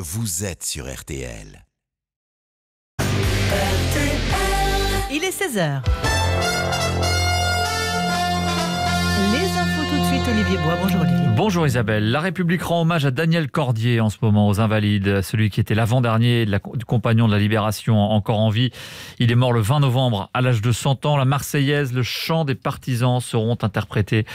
Vous êtes sur RTL. Il est 16h. Olivier Bois. Bonjour Olivier. Bonjour Isabelle. La République rend hommage à Daniel Cordier en ce moment, aux Invalides, celui qui était l'avant-dernier du compagnon de la Libération encore en vie. Il est mort le 20 novembre à l'âge de 100 ans. La Marseillaise, le chant des partisans seront interprétés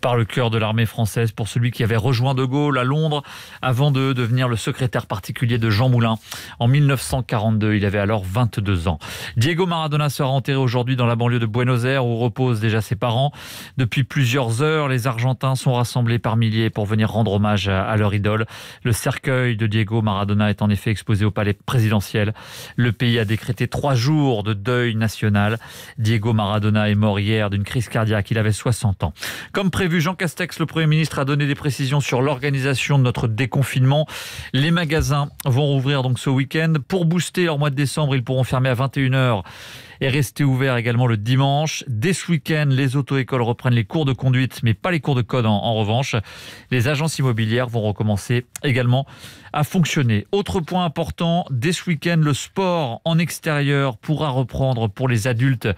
par le cœur de l'armée française pour celui qui avait rejoint De Gaulle à Londres avant de devenir le secrétaire particulier de Jean Moulin en 1942. Il avait alors 22 ans. Diego Maradona sera enterré aujourd'hui dans la banlieue de Buenos Aires où reposent déjà ses parents. Depuis plusieurs heures, les Argentins sont rassemblés par milliers pour venir rendre hommage à leur idole. Le cercueil de Diego Maradona est en effet exposé au palais présidentiel. Le pays a décrété trois jours de deuil national. Diego Maradona est mort hier d'une crise cardiaque. Il avait 60 ans. Comme prévu, Jean Castex, le Premier ministre, a donné des précisions sur l'organisation de notre déconfinement. Les magasins vont rouvrir donc ce week-end. Pour booster leur mois de décembre, ils pourront fermer à 21h est resté ouvert également le dimanche. Dès ce week-end, les auto-écoles reprennent les cours de conduite, mais pas les cours de code en, revanche. Les agences immobilières vont recommencer également à fonctionner. Autre point important, dès ce week-end, le sport en extérieur pourra reprendre pour les adultes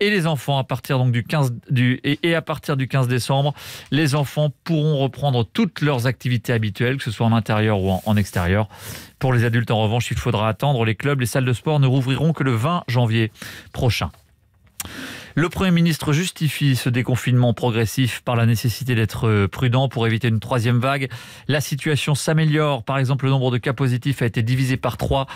et les enfants à partir donc du 15 du, et, à partir du 15 décembre, les enfants pourront reprendre toutes leurs activités habituelles, que ce soit en intérieur ou en, en extérieur. Pour les adultes, en revanche, il faudra attendre. Les clubs, les salles de sport ne rouvriront que le 20 janvier prochain. Le Premier ministre justifie ce déconfinement progressif par la nécessité d'être euh, prudent pour éviter une troisième vague. La situation s'améliore. Par exemple, le nombre de cas positifs a été divisé par trois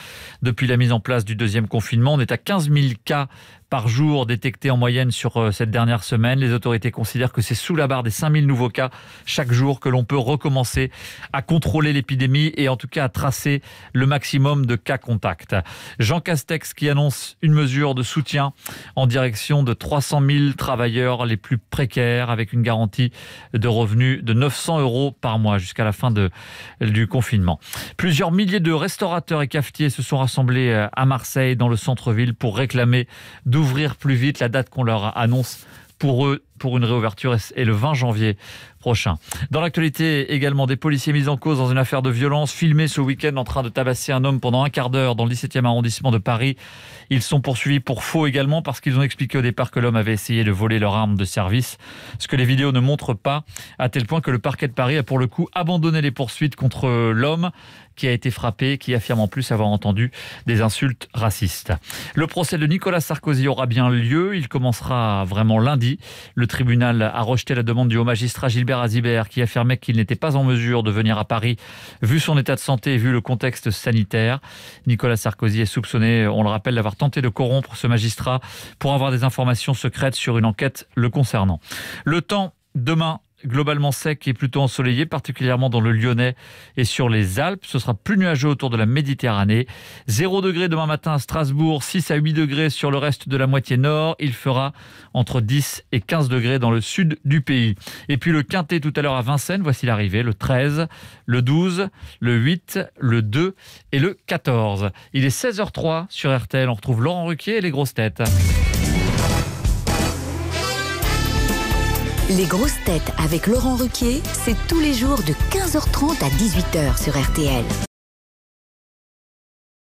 depuis la mise en place du deuxième confinement. On est à 15 000 cas par jour détectés en moyenne sur euh, cette dernière semaine. Les autorités considèrent que c'est sous la barre des 5000 nouveaux cas chaque jour que l'on peut recommencer à contrôler l'épidémie et en tout cas à tracer le maximum de cas contacts. Jean Castex qui annonce une mesure de soutien en direction de 300 000 travailleurs les plus précaires avec une garantie de revenus de 900 euros par mois jusqu'à la fin de, du confinement. Plusieurs milliers de restaurateurs et cafetiers se sont rassemblés euh, à Marseille dans le centre-ville pour réclamer de ouvrir plus vite la date qu'on leur annonce pour eux pour une réouverture et le 20 janvier prochain. Dans l'actualité également, des policiers mis en cause dans une affaire de violence filmée ce week-end en train de tabasser un homme pendant un quart d'heure dans le 17e arrondissement de Paris. Ils sont poursuivis pour faux également parce qu'ils ont expliqué au départ que l'homme avait essayé de voler leur arme de service, ce que les vidéos ne montrent pas, à tel point que le parquet de Paris a pour le coup abandonné les poursuites contre euh, l'homme qui a été frappé, qui affirme en plus avoir entendu des insultes racistes. Le procès de Nicolas Sarkozy aura bien lieu, il commencera vraiment lundi. Le tribunal a rejeté la demande du haut magistrat Gilbert Azibert qui affirmait qu'il n'était pas en mesure de venir à Paris vu son état de santé et vu le contexte sanitaire. Nicolas Sarkozy est soupçonné, on le rappelle, d'avoir tenté de corrompre ce magistrat pour avoir des informations secrètes sur une enquête le concernant. Le temps Demain, globalement sec et plutôt ensoleillé, particulièrement dans le Lyonnais et sur les Alpes. Ce sera plus nuageux autour de la Méditerranée. 0 degré demain matin à Strasbourg, 6 à 8 degrés sur le reste de la moitié nord. Il fera entre 10 et 15 degrés dans le sud du pays. Et puis le quintet tout à l'heure à Vincennes, voici l'arrivée, le 13, le 12, le 8, le 2 et le 14. Il est 16h03 sur RTL. On retrouve Laurent Ruquier et les grosses têtes. Les grosses têtes avec Laurent Ruquier, c'est tous les jours de 15h30 à 18h sur RTL.